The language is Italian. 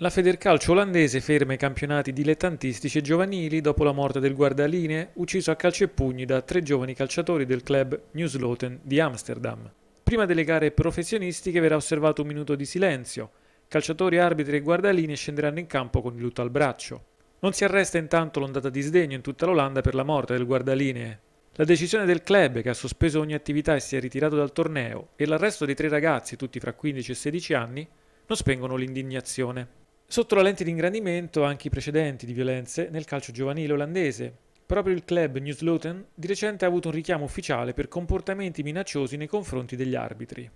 La Federcalcio olandese ferma i campionati dilettantistici e giovanili dopo la morte del guardaline, ucciso a calci e pugni da tre giovani calciatori del club Newsloten di Amsterdam. Prima delle gare professionistiche verrà osservato un minuto di silenzio. Calciatori, arbitri e guardaline scenderanno in campo con il lutto al braccio. Non si arresta intanto l'ondata di sdegno in tutta l'Olanda per la morte del guardaline. La decisione del club, che ha sospeso ogni attività e si è ritirato dal torneo, e l'arresto dei tre ragazzi, tutti fra 15 e 16 anni, non spengono l'indignazione. Sotto la lente di ingrandimento anche i precedenti di violenze nel calcio giovanile olandese. Proprio il club Newsloten di recente ha avuto un richiamo ufficiale per comportamenti minacciosi nei confronti degli arbitri.